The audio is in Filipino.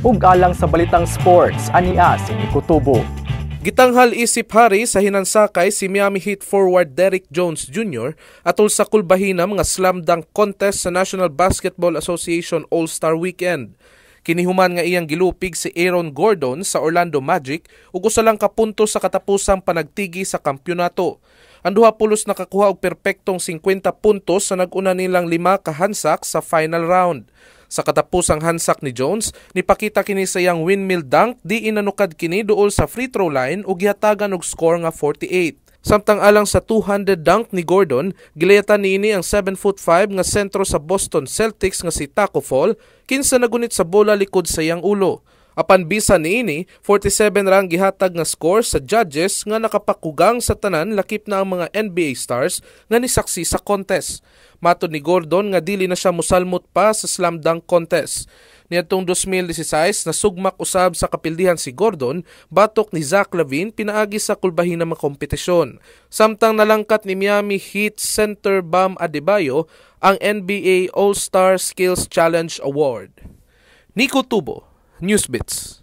Ug sa balitang sports, ania si Nico Tubo. Gitanghal isip hari sa hinansakay si Miami Heat forward Derrick Jones Jr. atol sa kulbahina mga slam dunk contest sa National Basketball Association All-Star Weekend. Kinihuman nga iyang gilupig si Aaron Gordon sa Orlando Magic ug usa lang kapunto sa katapusang panagtigi sa kampyonato. Ang duha pulos nakakuha og perpektong 50 puntos sa naguna nilang lima kahansak sa final round. Sa katapusang hansak ni Jones, nipakita kini sa sayang windmill dunk di inanukad kini duol sa free throw line ug gihatagan og score nga 48. Samtang alang sa 200 dunk ni Gordon, gilayatan niini ang 7 foot 5 nga sentro sa Boston Celtics nga si Taco Fall, kinsa nagunit sa bola likod sa iyang ulo. Apan bisan niini, 47 rang gihatag nga score sa judges nga nakapakugang sa tanan lakip na ang mga NBA stars nga nisaksi sa contest. Mato ni Gordon nga dili na siya musalmot pa sa slam dunk contest. Niadtong 2016 nasugmak usab sa kapildihan si Gordon batok ni Zach Lavin pinaagi sa kulbahin ng kompetisyon. Samtang nalangkat ni Miami Heat center Bam Adebayo ang NBA All-Star Skills Challenge Award. Nico Tubo news bits